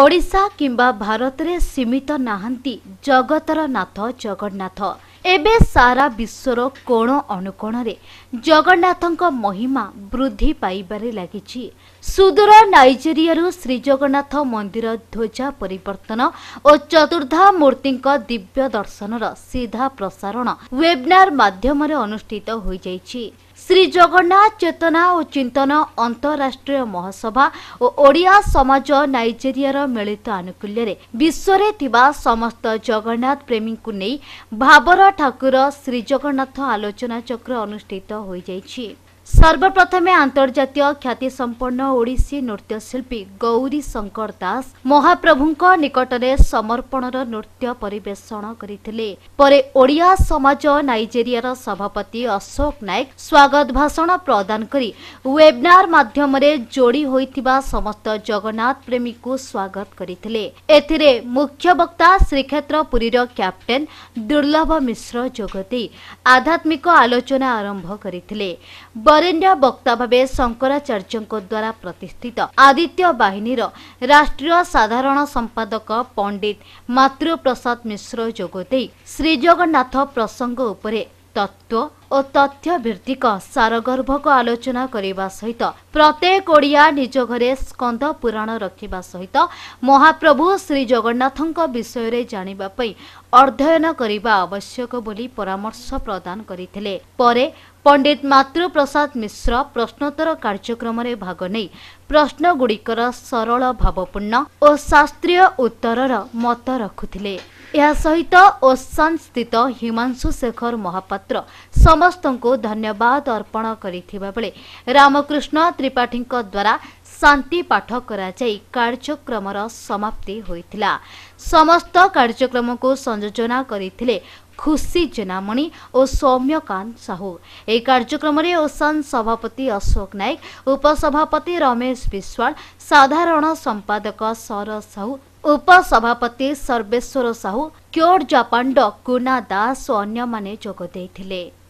ଓଡ଼ିଶା କିମ୍ବା ଭାରତରେ ସୀମିତ ନାହାନ୍ତି ଜଗତର ନାଥ ଜଗନ୍ନାଥ ଏବେ ସାରା ବିଶ୍ୱର କୋଣ ଅନୁକୋଣରେ ଜଗନ୍ନାଥଙ୍କ ମହିମା ବୃଦ୍ଧି ପାଇବାରେ ଲାଗିଛି ସୁଦୂର ନାଇଜେରିଆରୁ ଶ୍ରୀଜଗନ୍ନାଥ ମନ୍ଦିର ଧ୍ୱଜା ପରିବର୍ତ୍ତନ ଓ ଚତୁର୍ଦ୍ଧା ମୂର୍ତ୍ତିଙ୍କ ଦିବ୍ୟ ଦର୍ଶନର ସିଧା ପ୍ରସାରଣ ୱେବନାର ମାଧ୍ୟମରେ ଅନୁଷ୍ଠିତ ହୋଇଯାଇଛି ଶ୍ରୀଜଗନ୍ନାଥ ଚେତନା ଓ ଚିନ୍ତନ ଅନ୍ତଃରାଷ୍ଟ୍ରୀୟ ମହାସଭା ଓ ଓଡ଼ିଆ ସମାଜ ନାଇଜେରିଆର ମିଳିତ ଆନୁକୂଲ୍ୟରେ ବିଶ୍ୱରେ ଥିବା ସମସ୍ତ ଜଗନ୍ନାଥ ପ୍ରେମୀଙ୍କୁ ନେଇ ଭାବର ଠାକୁର ଶ୍ରୀଜଗନ୍ନାଥ ଆଲୋଚନା ଚକ୍ର ଅନୁଷ୍ଠିତ ହୋଇଯାଇଛି सर्वप्रथमे अन्तर्जात्य ख्यातिसम्पन्न ओडिसी नृत्य शिल्पी गौरी शङ्कर दास महाप्रभु निकटरे समर्पणर नृत्य परिवेषण परे ओडिया समाज नजेरीयर सभापति अशोक नायक स्वागत भाषण प्रदान गरि वेबिनार माध्यमरे जोडी समस्त जगन्नाथ प्रेमीको स्वागत मुख्य वक्ता श्रीक्षेत्र पुरी क्याप्टेन दुर्लभ मिश्र जोदि आध्यात्मिक आलोचना आरम्भ गरि ବରେଣ୍ୟ ବକ୍ତା ଭାବେ ଶଙ୍କରାଚାର୍ଯ୍ୟଙ୍କ ଦ୍ୱାରା ପ୍ରତିଷ୍ଠିତ ଆଦିତ୍ୟ ବାହିନୀର ରାଷ୍ଟ୍ରୀୟ ସାଧାରଣ ସମ୍ପାଦକ ପଣ୍ଡିତ ମାତୃପ୍ରସାଦ ମିଶ୍ର ଯୋଗ ଦେଇ ଶ୍ରୀଜଗନ୍ନାଥ ପ୍ରସଙ୍ଗ ଉପରେ ତତ୍ତ୍ୱ ଓ ତଥ୍ୟ ଭିତ୍ତିକ ସାରଗର୍ଭକୁ ଆଲୋଚନା କରିବା ସହିତ ପ୍ରତ୍ୟେକ ଓଡ଼ିଆ ନିଜ ଘରେ ସ୍କନ୍ଦ ପୁରାଣ ରଖିବା ସହିତ ମହାପ୍ରଭୁ ଶ୍ରୀଜଗନ୍ନାଥଙ୍କ ବିଷୟରେ ଜାଣିବା ପାଇଁ ଅଧ୍ୟୟନ କରିବା ଆବଶ୍ୟକ ବୋଲି ପରାମର୍ଶ ପ୍ରଦାନ କରିଥିଲେ ପରେ ପଣ୍ଡିତ ମାତୃପ୍ରସାଦ ମିଶ୍ର ପ୍ରଶ୍ନୋତ୍ତର କାର୍ଯ୍ୟକ୍ରମରେ ଭାଗ ନେଇ ପ୍ରଶ୍ନଗୁଡ଼ିକର ସରଳ ଭାବପୂର୍ଣ୍ଣ ଓ ଶାସ୍ତ୍ରୀୟ ଉତ୍ତରର ମତ ରଖୁଥିଲେ ଏହା ସହିତ ଓସାନ୍ ସ୍ଥିତ ହିମାଂଶୁ ଶେଖର ମହାପାତ୍ର ସମ धन्यवाद अर्पण गरिष्ण त्रिपाठी द्वारा शान्ति कार्यक्रमर समाप्ति संयोजना गरिसी जेनामणी ए कार्यक्रमरे ओसन सभापति अशोक नायक उपसभापति रमेश विश्वाल साधारण सम्पादक सरस साहु उपसभापति सर्वेश्वर साहु जापाना दास अन्य म